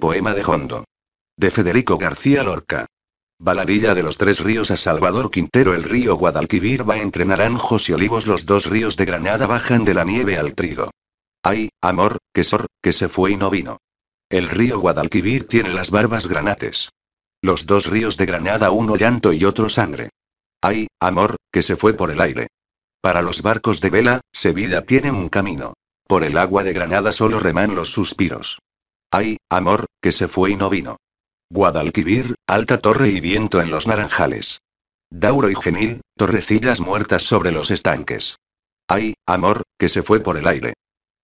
Poema de Hondo. De Federico García Lorca. Baladilla de los Tres Ríos a Salvador Quintero El río Guadalquivir va entre naranjos y olivos Los dos ríos de Granada bajan de la nieve al trigo. Ay, amor, que sor, que se fue y no vino. El río Guadalquivir tiene las barbas granates. Los dos ríos de Granada uno llanto y otro sangre. Ay, amor, que se fue por el aire. Para los barcos de vela, Sevilla tiene un camino. Por el agua de Granada solo reman los suspiros. Ay, amor, que se fue y no vino. Guadalquivir, alta torre y viento en los naranjales. Dauro y Genil, torrecillas muertas sobre los estanques. Ay, amor, que se fue por el aire.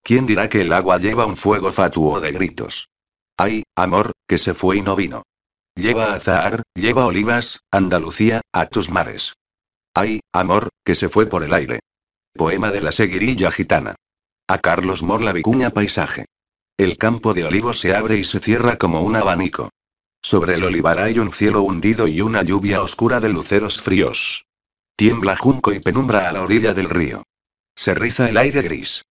¿Quién dirá que el agua lleva un fuego fatuo de gritos? Ay, amor, que se fue y no vino. Lleva azahar, lleva olivas, Andalucía, a tus mares. Ay, amor, que se fue por el aire. Poema de la seguirilla gitana. A Carlos Morla Vicuña Paisaje. El campo de olivos se abre y se cierra como un abanico. Sobre el olivar hay un cielo hundido y una lluvia oscura de luceros fríos. Tiembla junco y penumbra a la orilla del río. Se riza el aire gris.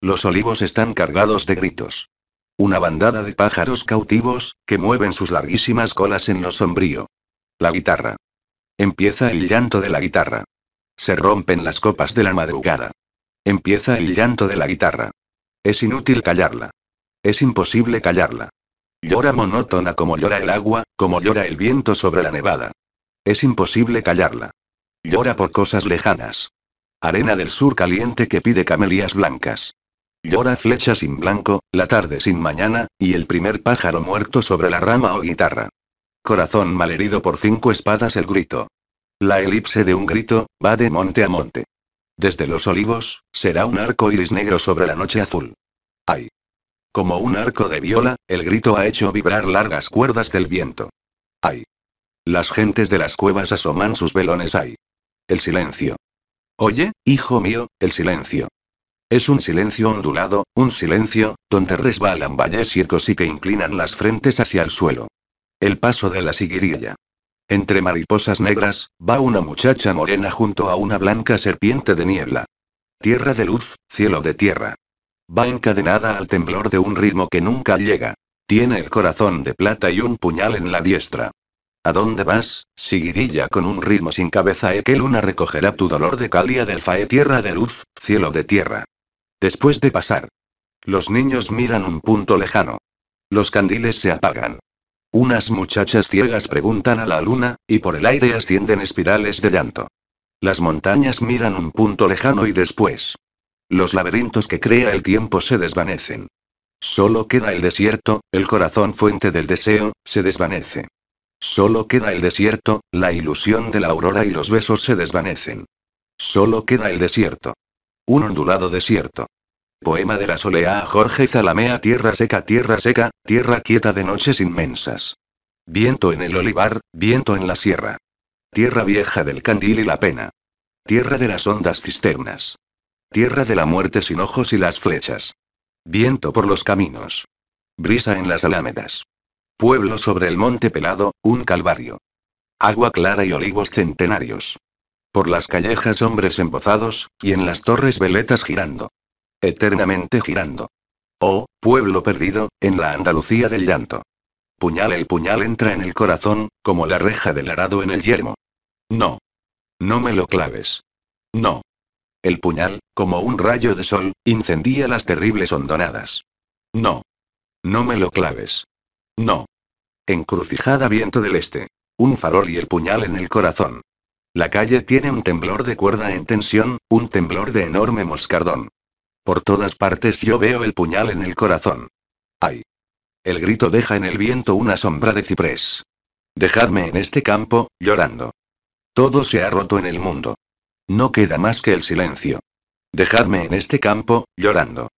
Los olivos están cargados de gritos. Una bandada de pájaros cautivos, que mueven sus larguísimas colas en lo sombrío. La guitarra. Empieza el llanto de la guitarra. Se rompen las copas de la madrugada. Empieza el llanto de la guitarra. Es inútil callarla. Es imposible callarla. Llora monótona como llora el agua, como llora el viento sobre la nevada. Es imposible callarla. Llora por cosas lejanas. Arena del sur caliente que pide camelias blancas. Llora flecha sin blanco, la tarde sin mañana, y el primer pájaro muerto sobre la rama o guitarra. Corazón malherido por cinco espadas el grito. La elipse de un grito, va de monte a monte. Desde los olivos, será un arco iris negro sobre la noche azul. Ay. Como un arco de viola, el grito ha hecho vibrar largas cuerdas del viento. ¡Ay! Las gentes de las cuevas asoman sus velones ¡ay! El silencio. Oye, hijo mío, el silencio. Es un silencio ondulado, un silencio, donde resbalan valles circos y que inclinan las frentes hacia el suelo. El paso de la siguirilla. Entre mariposas negras, va una muchacha morena junto a una blanca serpiente de niebla. Tierra de luz, cielo de tierra. Va encadenada al temblor de un ritmo que nunca llega. Tiene el corazón de plata y un puñal en la diestra. ¿A dónde vas, siguirilla con un ritmo sin cabeza? e que luna recogerá tu dolor de calia del fae tierra de luz, cielo de tierra? Después de pasar. Los niños miran un punto lejano. Los candiles se apagan. Unas muchachas ciegas preguntan a la luna, y por el aire ascienden espirales de llanto. Las montañas miran un punto lejano y después. Los laberintos que crea el tiempo se desvanecen. Solo queda el desierto, el corazón fuente del deseo, se desvanece. Solo queda el desierto, la ilusión de la aurora y los besos se desvanecen. Solo queda el desierto. Un ondulado desierto. Poema de la soleá Jorge Zalamea Tierra seca, tierra seca, tierra quieta de noches inmensas. Viento en el olivar, viento en la sierra. Tierra vieja del candil y la pena. Tierra de las ondas cisternas. Tierra de la muerte sin ojos y las flechas. Viento por los caminos. Brisa en las alamedas, Pueblo sobre el monte pelado, un calvario. Agua clara y olivos centenarios. Por las callejas hombres embozados, y en las torres veletas girando. Eternamente girando. Oh, pueblo perdido, en la Andalucía del llanto. Puñal el puñal entra en el corazón, como la reja del arado en el yermo. No. No me lo claves. No. El puñal, como un rayo de sol, incendía las terribles hondonadas. No. No me lo claves. No. Encrucijada viento del este. Un farol y el puñal en el corazón. La calle tiene un temblor de cuerda en tensión, un temblor de enorme moscardón. Por todas partes yo veo el puñal en el corazón. ¡Ay! El grito deja en el viento una sombra de ciprés. Dejadme en este campo, llorando. Todo se ha roto en el mundo. No queda más que el silencio. Dejadme en este campo, llorando.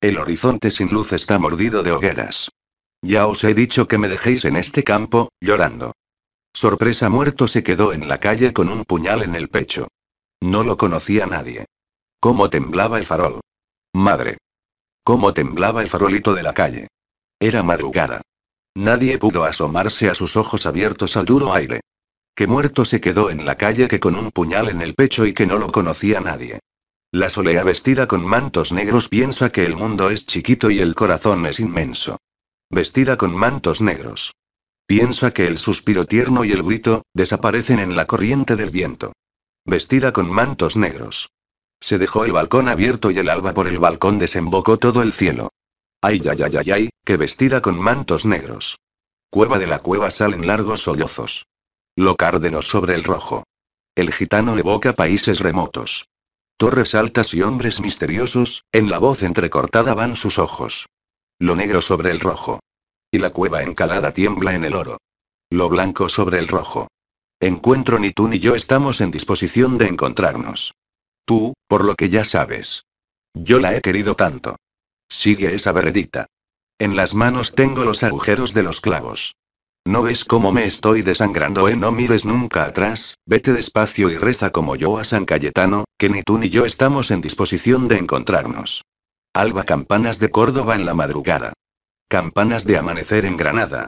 El horizonte sin luz está mordido de hogueras. Ya os he dicho que me dejéis en este campo, llorando. Sorpresa muerto se quedó en la calle con un puñal en el pecho. No lo conocía nadie. Cómo temblaba el farol. Madre. Cómo temblaba el farolito de la calle. Era madrugada. Nadie pudo asomarse a sus ojos abiertos al duro aire que muerto se quedó en la calle que con un puñal en el pecho y que no lo conocía nadie. La solea vestida con mantos negros piensa que el mundo es chiquito y el corazón es inmenso. Vestida con mantos negros. Piensa que el suspiro tierno y el grito, desaparecen en la corriente del viento. Vestida con mantos negros. Se dejó el balcón abierto y el alba por el balcón desembocó todo el cielo. Ay, ay, ay, ay, ay, que vestida con mantos negros. Cueva de la cueva salen largos sollozos. Lo cárdeno sobre el rojo. El gitano evoca países remotos. Torres altas y hombres misteriosos, en la voz entrecortada van sus ojos. Lo negro sobre el rojo. Y la cueva encalada tiembla en el oro. Lo blanco sobre el rojo. Encuentro ni tú ni yo estamos en disposición de encontrarnos. Tú, por lo que ya sabes. Yo la he querido tanto. Sigue esa veredita. En las manos tengo los agujeros de los clavos. ¿No ves cómo me estoy desangrando, eh? No mires nunca atrás, vete despacio y reza como yo a San Cayetano, que ni tú ni yo estamos en disposición de encontrarnos. Alba campanas de Córdoba en la madrugada. Campanas de amanecer en Granada.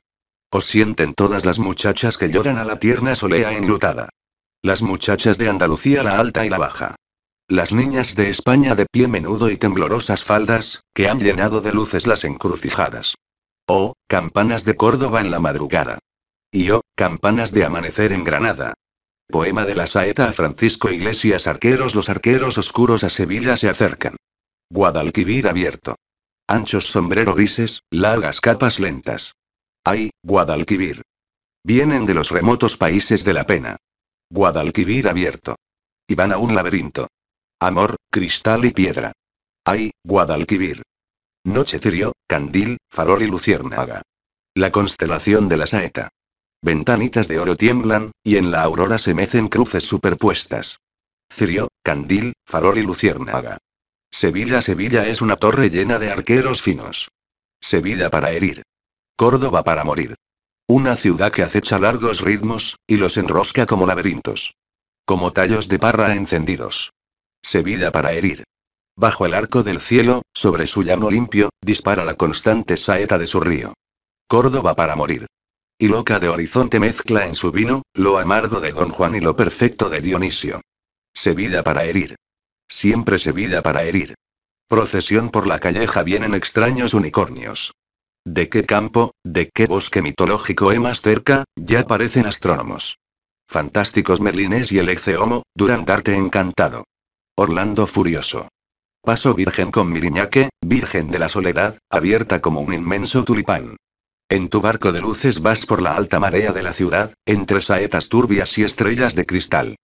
Os sienten todas las muchachas que lloran a la tierna solea enlutada. Las muchachas de Andalucía la alta y la baja. Las niñas de España de pie menudo y temblorosas faldas, que han llenado de luces las encrucijadas. Oh, campanas de Córdoba en la madrugada. Y oh, campanas de amanecer en Granada. Poema de la saeta a Francisco Iglesias Arqueros Los arqueros oscuros a Sevilla se acercan. Guadalquivir abierto. Anchos sombrero dices, largas capas lentas. ¡Ay, Guadalquivir! Vienen de los remotos países de la pena. Guadalquivir abierto. Y van a un laberinto. Amor, cristal y piedra. ¡Ay, Guadalquivir! Noche Cirio, Candil, Farol y Luciérnaga. La constelación de la saeta. Ventanitas de oro tiemblan, y en la aurora se mecen cruces superpuestas. Cirio, Candil, Farol y Luciérnaga. Sevilla Sevilla es una torre llena de arqueros finos. Sevilla para herir. Córdoba para morir. Una ciudad que acecha largos ritmos, y los enrosca como laberintos. Como tallos de parra encendidos. Sevilla para herir. Bajo el arco del cielo, sobre su llano limpio, dispara la constante saeta de su río. Córdoba para morir. Y loca de horizonte mezcla en su vino, lo amargo de Don Juan y lo perfecto de Dionisio. Sevilla para herir. Siempre Sevilla para herir. Procesión por la calleja vienen extraños unicornios. ¿De qué campo, de qué bosque mitológico es más cerca? Ya parecen astrónomos. Fantásticos Merlines y el Exceomo, Durandarte encantado. Orlando furioso. Paso virgen con Miriñaque, virgen de la soledad, abierta como un inmenso tulipán. En tu barco de luces vas por la alta marea de la ciudad, entre saetas turbias y estrellas de cristal.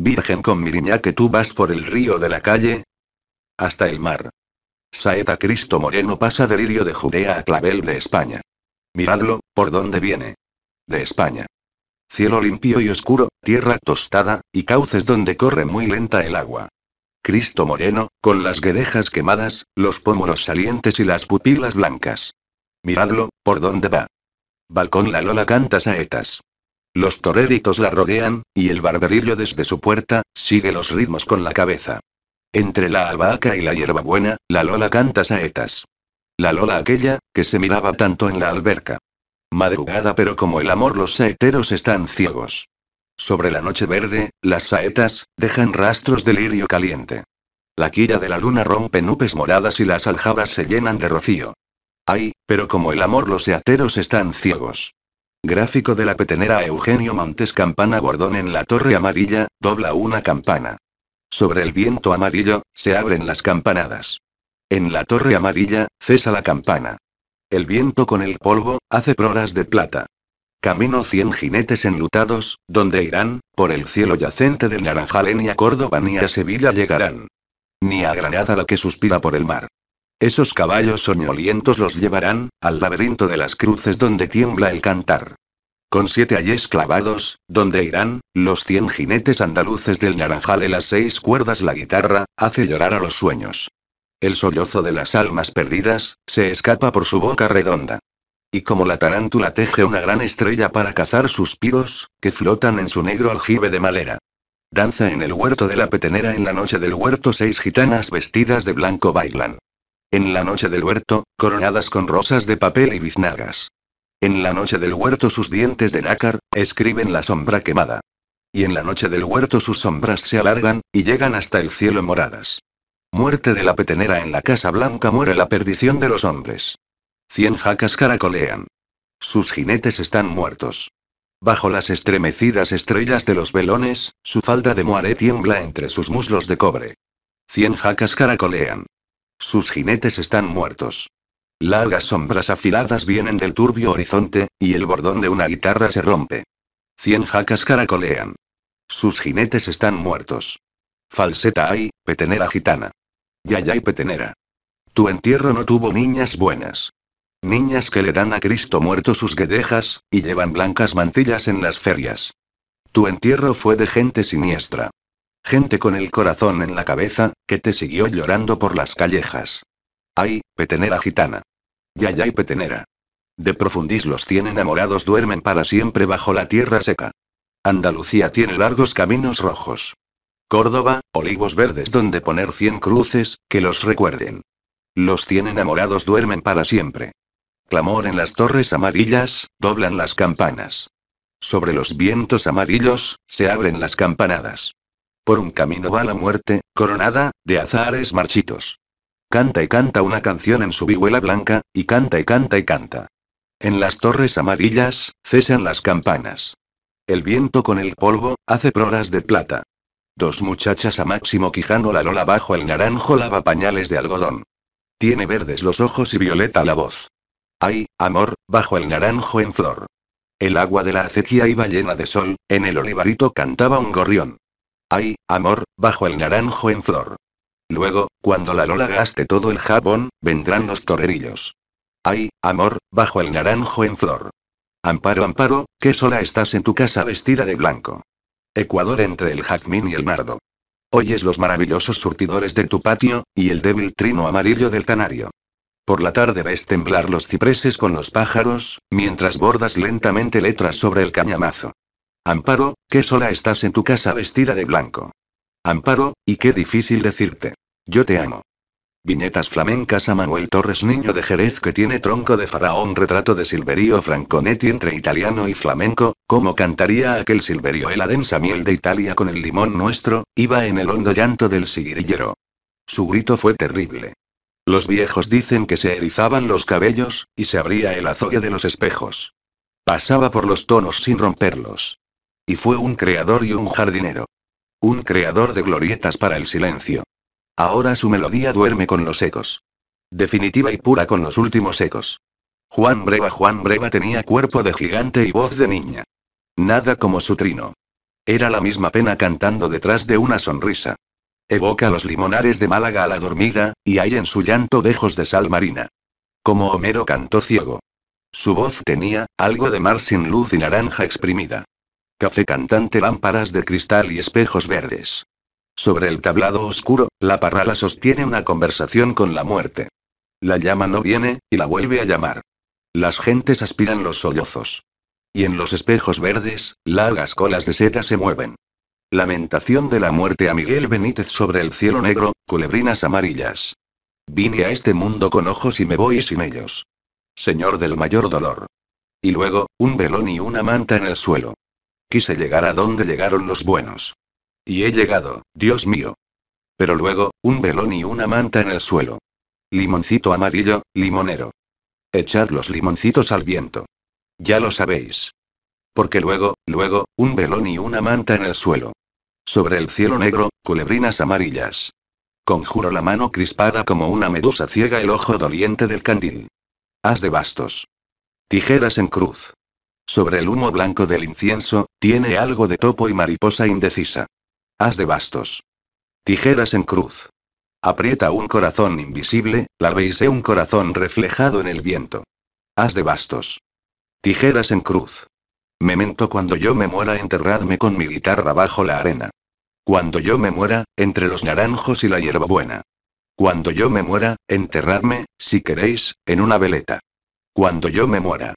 Virgen con Miriñaque tú vas por el río de la calle. Hasta el mar. Saeta Cristo Moreno pasa delirio de Judea a Clavel de España. Miradlo, ¿por dónde viene? De España. Cielo limpio y oscuro, tierra tostada, y cauces donde corre muy lenta el agua. Cristo moreno, con las guerejas quemadas, los pómulos salientes y las pupilas blancas. Miradlo, ¿por dónde va? Balcón la Lola canta saetas. Los toreritos la rodean, y el barberillo desde su puerta, sigue los ritmos con la cabeza. Entre la albahaca y la hierbabuena, la Lola canta saetas. La Lola aquella, que se miraba tanto en la alberca. Madrugada pero como el amor los saeteros están ciegos. Sobre la noche verde, las saetas, dejan rastros de lirio caliente. La quilla de la luna rompe nubes moradas y las aljabas se llenan de rocío. Ay, pero como el amor los seateros están ciegos. Gráfico de la petenera Eugenio Montes Campana Bordón en la torre amarilla, dobla una campana. Sobre el viento amarillo, se abren las campanadas. En la torre amarilla, cesa la campana. El viento con el polvo, hace proras de plata. Camino cien jinetes enlutados, donde irán, por el cielo yacente del Naranjal ni a Córdoba ni a Sevilla llegarán. Ni a Granada la que suspira por el mar. Esos caballos soñolientos los llevarán, al laberinto de las cruces donde tiembla el cantar. Con siete ayes clavados, donde irán, los cien jinetes andaluces del Naranjal las seis cuerdas la guitarra, hace llorar a los sueños. El sollozo de las almas perdidas, se escapa por su boca redonda. Y como la tarántula teje una gran estrella para cazar suspiros, que flotan en su negro aljibe de malera. Danza en el huerto de la petenera en la noche del huerto seis gitanas vestidas de blanco bailan. En la noche del huerto, coronadas con rosas de papel y biznagas. En la noche del huerto sus dientes de nácar, escriben la sombra quemada. Y en la noche del huerto sus sombras se alargan, y llegan hasta el cielo moradas. Muerte de la petenera en la Casa Blanca muere la perdición de los hombres. Cien jacas caracolean. Sus jinetes están muertos. Bajo las estremecidas estrellas de los velones, su falda de moaré tiembla entre sus muslos de cobre. Cien jacas caracolean. Sus jinetes están muertos. Largas sombras afiladas vienen del turbio horizonte, y el bordón de una guitarra se rompe. Cien jacas caracolean. Sus jinetes están muertos. Falseta hay, petenera gitana. Yayay petenera. Tu entierro no tuvo niñas buenas. Niñas que le dan a Cristo muerto sus guedejas, y llevan blancas mantillas en las ferias. Tu entierro fue de gente siniestra. Gente con el corazón en la cabeza, que te siguió llorando por las callejas. Ay, petenera gitana. ya Yayay petenera. De profundís los cien enamorados duermen para siempre bajo la tierra seca. Andalucía tiene largos caminos rojos. Córdoba, olivos verdes donde poner cien cruces, que los recuerden. Los cien enamorados duermen para siempre clamor en las torres amarillas, doblan las campanas. Sobre los vientos amarillos, se abren las campanadas. Por un camino va la muerte, coronada, de azares marchitos. Canta y canta una canción en su vihuela blanca, y canta y canta y canta. En las torres amarillas, cesan las campanas. El viento con el polvo, hace proras de plata. Dos muchachas a Máximo Quijano la Lola bajo el naranjo lava pañales de algodón. Tiene verdes los ojos y violeta la voz. Ay, amor, bajo el naranjo en flor. El agua de la acequia iba llena de sol, en el olivarito cantaba un gorrión. Ay, amor, bajo el naranjo en flor. Luego, cuando la Lola gaste todo el jabón, vendrán los torrerillos. Ay, amor, bajo el naranjo en flor. Amparo, amparo, que sola estás en tu casa vestida de blanco. Ecuador entre el jazmín y el nardo. Oyes los maravillosos surtidores de tu patio, y el débil trino amarillo del canario. Por la tarde ves temblar los cipreses con los pájaros, mientras bordas lentamente letras sobre el cañamazo. Amparo, qué sola estás en tu casa vestida de blanco. Amparo, y qué difícil decirte. Yo te amo. Viñetas flamencas a Manuel Torres Niño de Jerez que tiene tronco de faraón retrato de Silverio Franconetti entre italiano y flamenco, como cantaría aquel Silverio la densa miel de Italia con el limón nuestro, iba en el hondo llanto del siguirillero. Su grito fue terrible. Los viejos dicen que se erizaban los cabellos, y se abría el azoya de los espejos. Pasaba por los tonos sin romperlos. Y fue un creador y un jardinero. Un creador de glorietas para el silencio. Ahora su melodía duerme con los ecos. Definitiva y pura con los últimos ecos. Juan Breva Juan Breva tenía cuerpo de gigante y voz de niña. Nada como su trino. Era la misma pena cantando detrás de una sonrisa evoca los limonares de Málaga a la dormida, y hay en su llanto dejos de sal marina. Como Homero cantó ciego. Su voz tenía, algo de mar sin luz y naranja exprimida. Café cantante lámparas de cristal y espejos verdes. Sobre el tablado oscuro, la parrala sostiene una conversación con la muerte. La llama no viene, y la vuelve a llamar. Las gentes aspiran los sollozos. Y en los espejos verdes, largas colas de seda se mueven. Lamentación de la muerte a Miguel Benítez sobre el cielo negro, culebrinas amarillas. Vine a este mundo con ojos y me voy sin ellos. Señor del mayor dolor. Y luego, un velón y una manta en el suelo. Quise llegar a donde llegaron los buenos. Y he llegado, Dios mío. Pero luego, un velón y una manta en el suelo. Limoncito amarillo, limonero. Echad los limoncitos al viento. Ya lo sabéis. Porque luego, luego, un velón y una manta en el suelo. Sobre el cielo negro, culebrinas amarillas. Conjuro la mano crispada como una medusa ciega el ojo doliente del candil. Haz de bastos. Tijeras en cruz. Sobre el humo blanco del incienso, tiene algo de topo y mariposa indecisa. Haz de bastos. Tijeras en cruz. Aprieta un corazón invisible, la veisé un corazón reflejado en el viento. Haz de bastos. Tijeras en cruz. Memento cuando yo me muera enterradme con mi guitarra bajo la arena. Cuando yo me muera, entre los naranjos y la hierbabuena. Cuando yo me muera, enterradme, si queréis, en una veleta. Cuando yo me muera.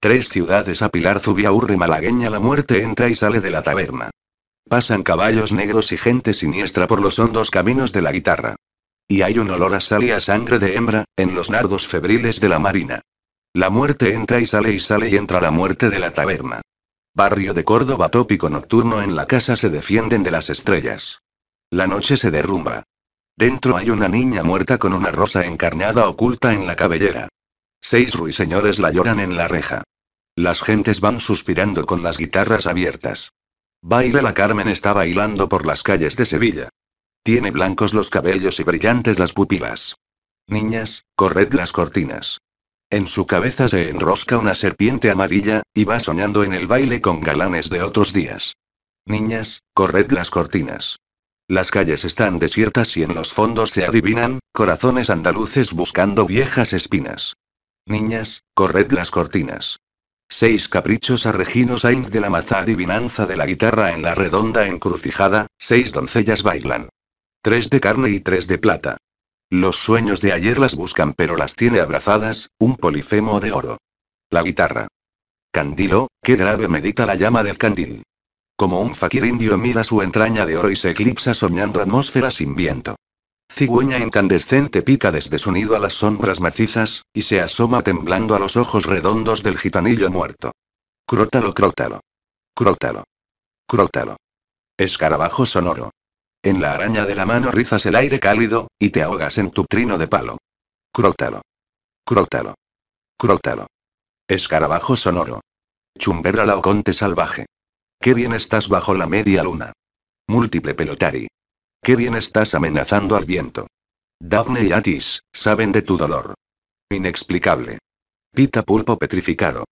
Tres ciudades a Pilar Zubiaurre malagueña la muerte entra y sale de la taberna. Pasan caballos negros y gente siniestra por los hondos caminos de la guitarra. Y hay un olor a sal y a sangre de hembra, en los nardos febriles de la marina. La muerte entra y sale y sale y entra la muerte de la taberna. Barrio de Córdoba tópico nocturno en la casa se defienden de las estrellas. La noche se derrumba. Dentro hay una niña muerta con una rosa encarnada oculta en la cabellera. Seis ruiseñores la lloran en la reja. Las gentes van suspirando con las guitarras abiertas. Baila la Carmen está bailando por las calles de Sevilla. Tiene blancos los cabellos y brillantes las pupilas. Niñas, corred las cortinas. En su cabeza se enrosca una serpiente amarilla, y va soñando en el baile con galanes de otros días. Niñas, corred las cortinas. Las calles están desiertas y en los fondos se adivinan, corazones andaluces buscando viejas espinas. Niñas, corred las cortinas. Seis caprichos a Regino Sainz de la maza adivinanza de la guitarra en la redonda encrucijada, seis doncellas bailan. Tres de carne y tres de plata. Los sueños de ayer las buscan pero las tiene abrazadas, un polifemo de oro. La guitarra. Candilo, qué grave medita la llama del candil. Como un fakir indio mira su entraña de oro y se eclipsa soñando atmósfera sin viento. Cigüeña incandescente pica desde su nido a las sombras macizas, y se asoma temblando a los ojos redondos del gitanillo muerto. Crótalo, crótalo. Crótalo. Crótalo. Escarabajo sonoro. En la araña de la mano rizas el aire cálido, y te ahogas en tu trino de palo. Crótalo. Crótalo. Crótalo. Escarabajo sonoro. Chumberra laoconte salvaje. Qué bien estás bajo la media luna. Múltiple pelotari. Qué bien estás amenazando al viento. Daphne y Atis, saben de tu dolor. Inexplicable. Pita pulpo petrificado.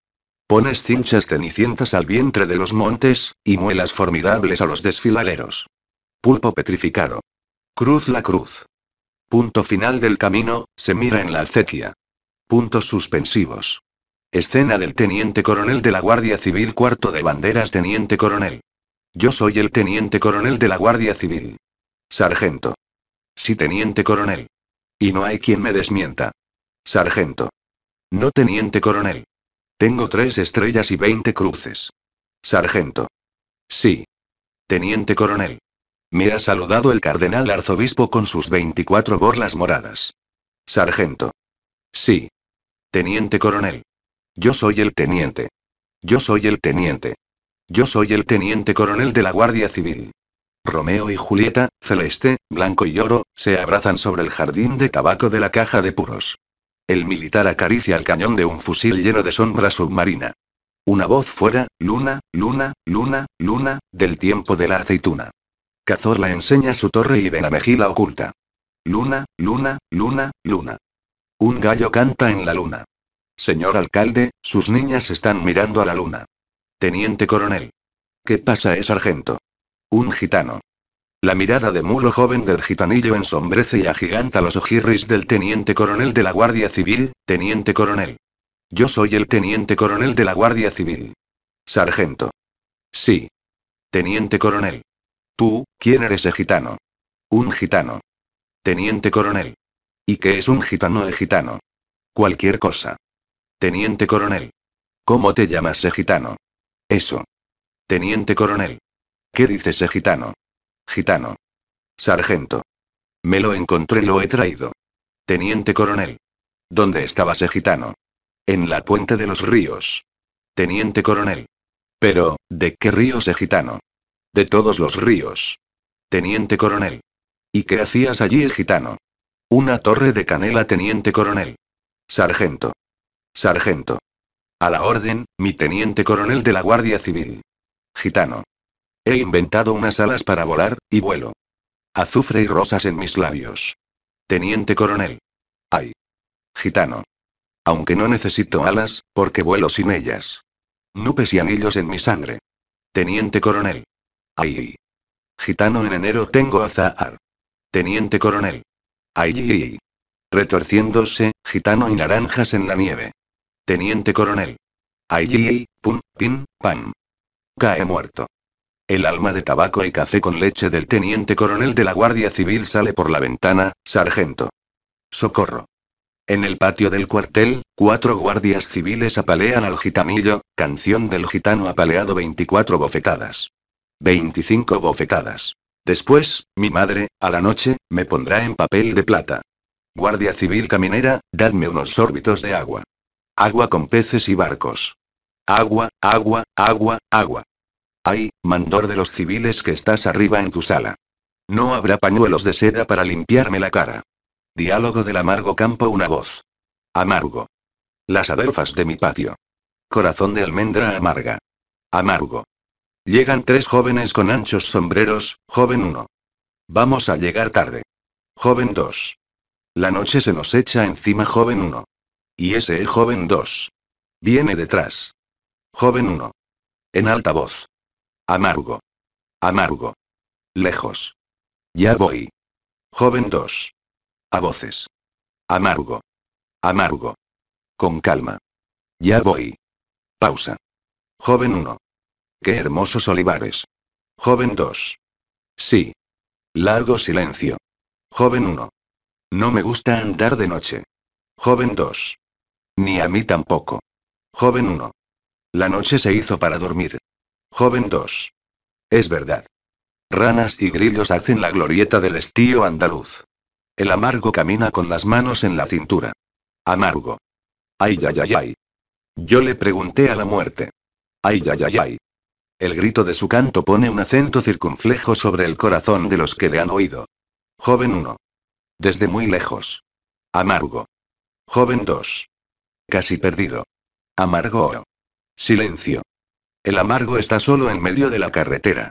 Pones cinchas cenicientas al vientre de los montes, y muelas formidables a los desfiladeros. Pulpo petrificado. Cruz la cruz. Punto final del camino, se mira en la acequia. Puntos suspensivos. Escena del teniente coronel de la Guardia Civil cuarto de banderas teniente coronel. Yo soy el teniente coronel de la Guardia Civil. Sargento. Sí teniente coronel. Y no hay quien me desmienta. Sargento. No teniente coronel. Tengo tres estrellas y veinte cruces. Sargento. Sí. Teniente coronel. Me ha saludado el cardenal arzobispo con sus 24 borlas moradas. Sargento. Sí. Teniente coronel. Yo soy el teniente. Yo soy el teniente. Yo soy el teniente coronel de la Guardia Civil. Romeo y Julieta, celeste, blanco y oro, se abrazan sobre el jardín de tabaco de la caja de puros. El militar acaricia el cañón de un fusil lleno de sombra submarina. Una voz fuera, luna, luna, luna, luna, del tiempo de la aceituna la enseña su torre y a la oculta. Luna, luna, luna, luna. Un gallo canta en la luna. Señor alcalde, sus niñas están mirando a la luna. Teniente coronel. ¿Qué pasa, es sargento? Un gitano. La mirada de mulo joven del gitanillo ensombrece y agiganta los ojirris del teniente coronel de la Guardia Civil, teniente coronel. Yo soy el teniente coronel de la Guardia Civil. Sargento. Sí. Teniente coronel. Tú, ¿quién eres de gitano? Un gitano. Teniente coronel. ¿Y qué es un gitano el gitano? Cualquier cosa. Teniente coronel. ¿Cómo te llamas ese gitano? Eso. Teniente coronel. ¿Qué dices de gitano? Gitano. Sargento. Me lo encontré, lo he traído. Teniente coronel. ¿Dónde estaba ese gitano? En la puente de los ríos. Teniente coronel. Pero, ¿de qué ríos ese gitano? De todos los ríos. Teniente coronel. ¿Y qué hacías allí, gitano? Una torre de canela, teniente coronel. Sargento. Sargento. A la orden, mi teniente coronel de la Guardia Civil. Gitano. He inventado unas alas para volar, y vuelo. Azufre y rosas en mis labios. Teniente coronel. Ay. Gitano. Aunque no necesito alas, porque vuelo sin ellas. Nupes y anillos en mi sangre. Teniente coronel. Ay. Gitano en enero tengo azar. Teniente coronel. Ay. Retorciéndose, gitano y naranjas en la nieve. Teniente coronel. Ay. Pum, pin, pam. Cae muerto. El alma de tabaco y café con leche del teniente coronel de la Guardia Civil sale por la ventana, sargento. Socorro. En el patio del cuartel, cuatro guardias civiles apalean al gitanillo, canción del gitano apaleado 24 bofetadas. 25 bofetadas. Después, mi madre, a la noche, me pondrá en papel de plata. Guardia civil caminera, dadme unos órbitos de agua. Agua con peces y barcos. Agua, agua, agua, agua. Ay, mandor de los civiles que estás arriba en tu sala. No habrá pañuelos de seda para limpiarme la cara. Diálogo del amargo campo una voz. Amargo. Las adelfas de mi patio. Corazón de almendra amarga. Amargo. Llegan tres jóvenes con anchos sombreros, joven 1. Vamos a llegar tarde. Joven 2. La noche se nos echa encima joven 1. Y ese es joven 2. Viene detrás. Joven 1. En alta voz. Amargo. Amargo. Lejos. Ya voy. Joven 2. A voces. Amargo. Amargo. Con calma. Ya voy. Pausa. Joven 1. Qué hermosos olivares. Joven 2. Sí. Largo silencio. Joven 1. No me gusta andar de noche. Joven 2. Ni a mí tampoco. Joven 1. La noche se hizo para dormir. Joven 2. Es verdad. Ranas y grillos hacen la glorieta del estío andaluz. El amargo camina con las manos en la cintura. Amargo. Ay, ay, ay, ay. Yo le pregunté a la muerte. Ay, ay, ay, ay. El grito de su canto pone un acento circunflejo sobre el corazón de los que le han oído. Joven 1. Desde muy lejos. Amargo. Joven 2. Casi perdido. Amargo. Silencio. El amargo está solo en medio de la carretera.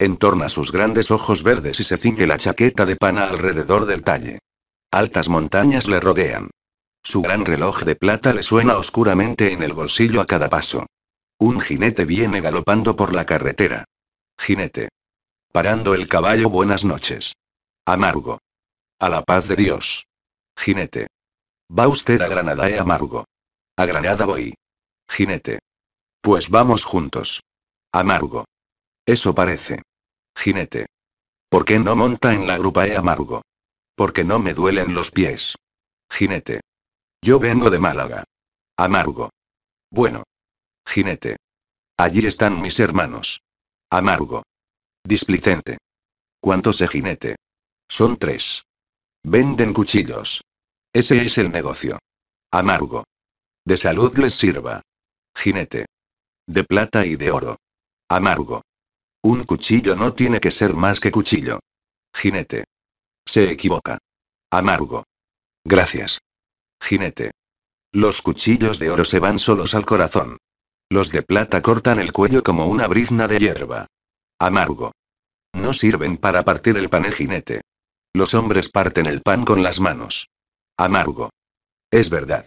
Entorna sus grandes ojos verdes y se cinge la chaqueta de pana alrededor del talle. Altas montañas le rodean. Su gran reloj de plata le suena oscuramente en el bolsillo a cada paso. Un jinete viene galopando por la carretera. Jinete. Parando el caballo, buenas noches. Amargo. A la paz de Dios. Jinete. Va usted a Granada, e amargo. A Granada voy. Jinete. Pues vamos juntos. Amargo. Eso parece. Jinete. ¿Por qué no monta en la grupa, e amargo? Porque no me duelen los pies. Jinete. Yo vengo de Málaga. Amargo. Bueno. Jinete. Allí están mis hermanos. Amargo. Displicente. ¿Cuántos se jinete? Son tres. Venden cuchillos. Ese es el negocio. Amargo. De salud les sirva. Jinete. De plata y de oro. Amargo. Un cuchillo no tiene que ser más que cuchillo. Jinete. Se equivoca. Amargo. Gracias. Jinete. Los cuchillos de oro se van solos al corazón. Los de plata cortan el cuello como una brizna de hierba. Amargo. No sirven para partir el pan el jinete. Los hombres parten el pan con las manos. Amargo. Es verdad.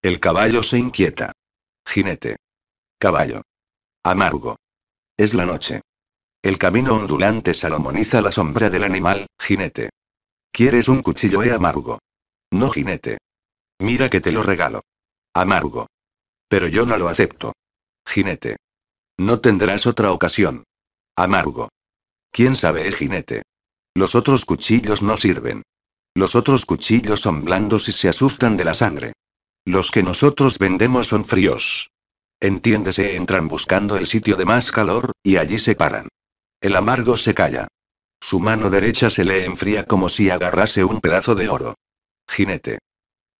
El caballo se inquieta. Jinete. Caballo. Amargo. Es la noche. El camino ondulante salomoniza la sombra del animal, jinete. Quieres un cuchillo e amargo. No jinete. Mira que te lo regalo. Amargo. Pero yo no lo acepto. Jinete. No tendrás otra ocasión. Amargo. ¿Quién sabe, eh, jinete? Los otros cuchillos no sirven. Los otros cuchillos son blandos y se asustan de la sangre. Los que nosotros vendemos son fríos. Entiéndese, entran buscando el sitio de más calor, y allí se paran. El amargo se calla. Su mano derecha se le enfría como si agarrase un pedazo de oro. Jinete.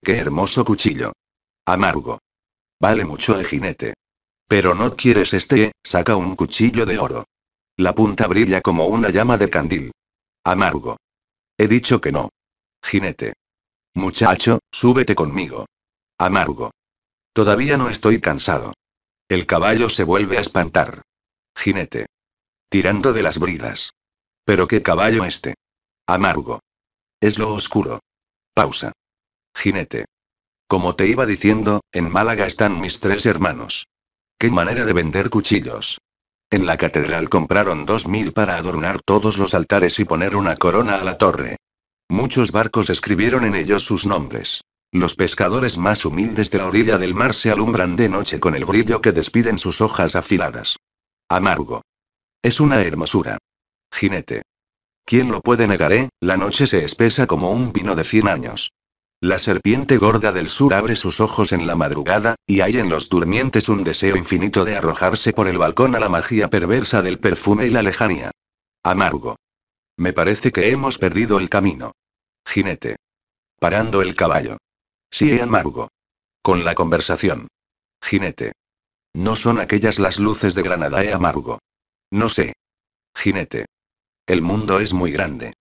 Qué hermoso cuchillo. Amargo. Vale mucho el eh, jinete. Pero no quieres este, saca un cuchillo de oro. La punta brilla como una llama de candil. Amargo. He dicho que no. Jinete. Muchacho, súbete conmigo. Amargo. Todavía no estoy cansado. El caballo se vuelve a espantar. Jinete. Tirando de las bridas. Pero qué caballo este. Amargo. Es lo oscuro. Pausa. Jinete. Como te iba diciendo, en Málaga están mis tres hermanos manera de vender cuchillos. En la catedral compraron dos mil para adornar todos los altares y poner una corona a la torre. Muchos barcos escribieron en ellos sus nombres. Los pescadores más humildes de la orilla del mar se alumbran de noche con el brillo que despiden sus hojas afiladas. Amargo. Es una hermosura. Jinete. ¿Quién lo puede negar, eh? La noche se espesa como un vino de cien años. La serpiente gorda del sur abre sus ojos en la madrugada, y hay en los durmientes un deseo infinito de arrojarse por el balcón a la magia perversa del perfume y la lejanía. Amargo. Me parece que hemos perdido el camino. Jinete. Parando el caballo. Sí, amargo. Con la conversación. Jinete. No son aquellas las luces de Granada he amargo. No sé. Jinete. El mundo es muy grande.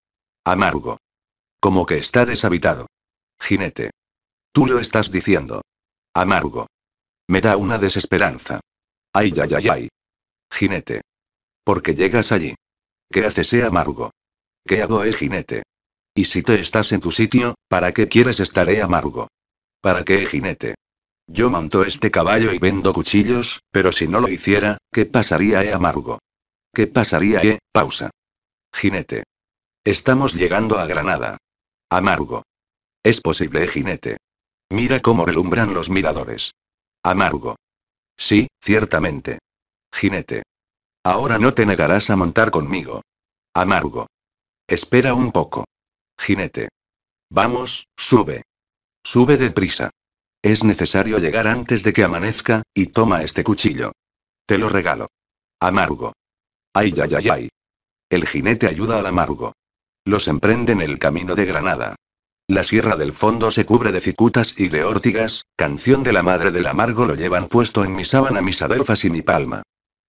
Amargo. Como que está deshabitado jinete. Tú lo estás diciendo. Amargo. Me da una desesperanza. Ay, ay, ay, ay. Jinete. ¿por qué llegas allí? ¿Qué haces, eh, amargo? ¿Qué hago, eh, jinete? Y si te estás en tu sitio, ¿para qué quieres estar, eh, amargo? ¿Para qué, jinete? Yo monto este caballo y vendo cuchillos, pero si no lo hiciera, ¿qué pasaría, eh, amargo? ¿Qué pasaría, eh? Pausa. Jinete. Estamos llegando a Granada. Amargo. Es posible, jinete. Mira cómo relumbran los miradores. Amargo. Sí, ciertamente. Jinete. Ahora no te negarás a montar conmigo. Amargo. Espera un poco. Jinete. Vamos, sube. Sube deprisa. Es necesario llegar antes de que amanezca, y toma este cuchillo. Te lo regalo. Amargo. Ay, ay, ay, ay. El jinete ayuda al amargo. Los emprenden el camino de Granada. La sierra del fondo se cubre de cicutas y de órtigas, canción de la madre del amargo lo llevan puesto en mi sábana mis adelfas y mi palma.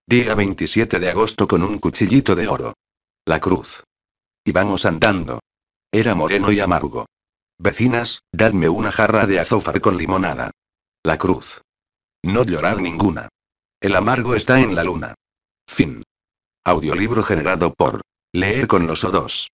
Día 27 de agosto con un cuchillito de oro. La cruz. Y vamos andando. Era moreno y amargo. Vecinas, dadme una jarra de azófar con limonada. La cruz. No llorad ninguna. El amargo está en la luna. Fin. Audiolibro generado por Leer con los O2.